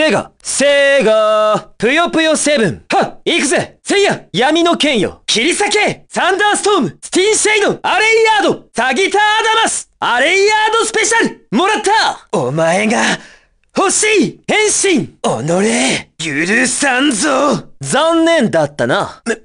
セガセガぷよぷよセブンはっ行くぜせいや闇の剣よ切り裂けサンダーストームスティンシェイドアレイヤードサギターアダマスアレイヤードスペシャルもらったお前が欲しい変身己許さんぞ残念だったな。む、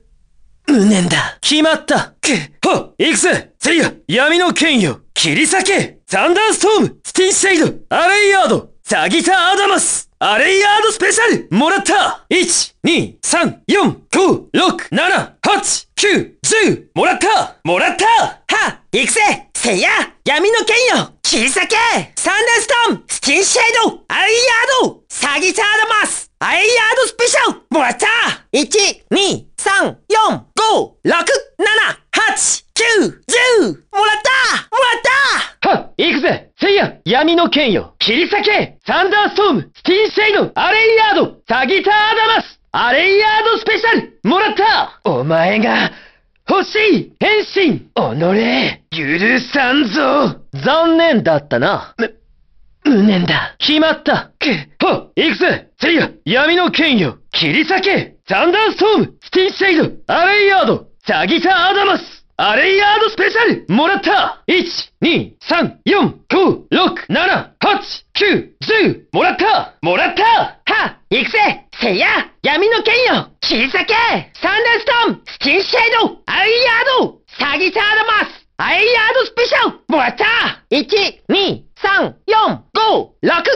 無念だ。決まったくはっ行くぜせいや闇の剣よ切り裂けサンダーストームスティンシェイドアレイヤードサギターアダマスアレイヤードスペシャルもらった !1,2,3,4,5,6,7,8,9,10! もらったもらったは行くぜせいや闇の剣よ切り裂けサンダーストーンスキンシェイドアレイヤードサギチャーダマスアレイヤードスペシャルもらった !1,2,3,4,5,6,7,8,9,10! もらった行くぜせいや闇の剣よ切り裂けサンダーストームスティンシェイドアレイヤードサギタアダマスアレイヤードスペシャルもらったお前が欲しい変身己許さんぞ残念だったな。む、無念だ。決まった。くほ、行くぜせいや闇の剣よ切り裂けザンダーストームスティンシェイドアレイヤードサギタアダマスアレイヤードスペシャルもらった !1,2,3,4,5,6,7,8,9,10! もらったもらったはっ行くぜせや闇の剣よ小さけサンダーストーンスキンシェードアレイヤードサギターダマスアレイヤードスペシャルもらった !1,2,3,4,5,6!